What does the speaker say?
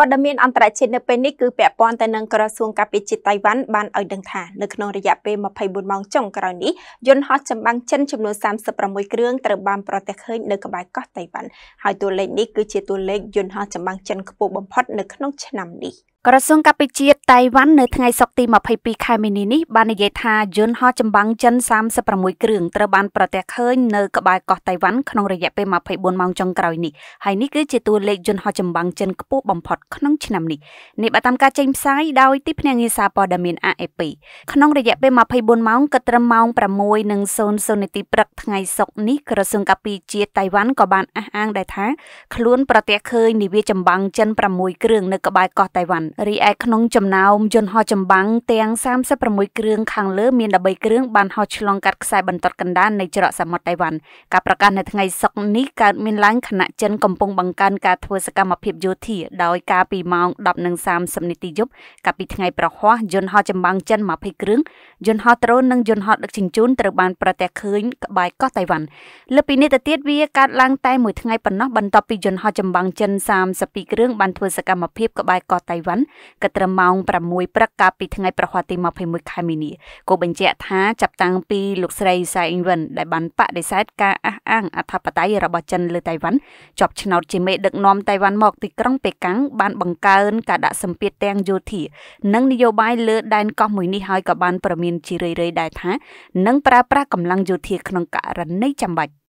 ព័ត៌មានអន្តរជាតិនៅពេលនេះគឺពាក់ព័ន្ធទៅនឹងក្រសួងការពារជាតិតៃវ៉ាន់បានឲ្យដឹងថានៅក្នុងរយៈពេល24ម៉ោងចុងក្រោយនេះយន្តហោះចម្បាំងចិនចំនួន36គ្រឿងត្រូវបានប្រទះឃើញនៅក្បែរកោះតៃវ៉ាន់ហើយតួលេខនេះគឺជាតួលេខយន្តហោះចម្បាំងចិនខ្ពស់បំផុតនៅក្នុងឆ្នាំនេះ។ក្រសួងកាពិជាតិតៃវ៉ាន់នៅថ្ងៃសុក្រទី22ខែមីនានេះបាននិយាយថាយន្តហោះចម្បាំងចិន36គ្រឿងត្រូវបានប្រទះឃើញនៅក្បែរកោះតៃវ៉ាន់ក្នុងរយៈពេល24ម៉ោងចុងក្រោយនេះហើយនេះគឺជាតួលេខយន្តហោះចម្បាំងចិនខ្ពស់បំផុតក្នុងឆ្នាំនេះនេះបើតាមការចេញផ្សាយដោយទីភ្នាក់ងារសារព័ត៌មាន AFP ក្នុងរយៈពេល24ម៉ោងគិតត្រឹមម៉ោង6:00នាទីព្រឹកថ្ងៃសុក្រនេះក្រសួងកាពិជាតិតៃវ៉ាន់ក៏បានអះអាងដែរថាខ្លួនប្រទះឃើញនាវាចម្បាំងចិន6គ្រឿងនៅក្បែរកោះតៃវ៉ាន់រីឯក្នុងចំណោមយន្តហោះចម្បាំងទាំង36គ្រឿងខាងលើមាន13គ្រឿងបានហោះឆ្លងកាត់ខ្សែបន្ទាត់កណ្ដាលនៃច្រកសមុទ្រតៃវ៉ាន់ការប្រកាសនៅថ្ងៃសុក្រនេះកើតមានឡើងខណៈចិនកំពុងបង្កើនការធ្វើសកម្មភាពយោធាដោយការពីម៉ោង10:30នាទីយប់កាលពីថ្ងៃប្រហ័សយន្តហោះចម្បាំងចិន20គ្រឿងយន្តហោះដ្រូននិងយន្តហោះដឹកជញ្ជូនត្រូវបានប្រទះឃើញក្បែរកោះតៃវ៉ាន់លើពីនេះទៅទៀតវាកើតឡើងតែមួយថ្ងៃប៉ុណ្ណោះបន្ទាប់ពីយន្តហោះចម្បាំងចិន32គ្រឿងបានធ្វើសកម្មភាពក្បែរកោះតៃវ៉ាន់ក៏ត្រឹមម៉ោង6ព្រឹកកាលពីថ្ងៃប្រហ័សទី21ខែមីនាគូបញ្ជាក់ថាចាប់តាំងពីលោកស្រីសៃអ៊ីងវិនដែលបានបដិសេធការអះអាងអធិបតេយ្យរបស់ចិនលើតៃវ៉ាន់ជាប់ឆ្នោតជាមេដឹកនាំតៃវ៉ាន់មក ទីក្រុងប៉េកាំងបាន បង្កើនការដាក់សម្ពាធទាំងយោធានិងនយោបាយលើដែនកោះមួយនេះហើយក៏បានប្រមាមានជារឿយៗដែរថានឹងប្រើប្រាស់កម្លាំងយោធាក្នុងករណីចាំបាច់។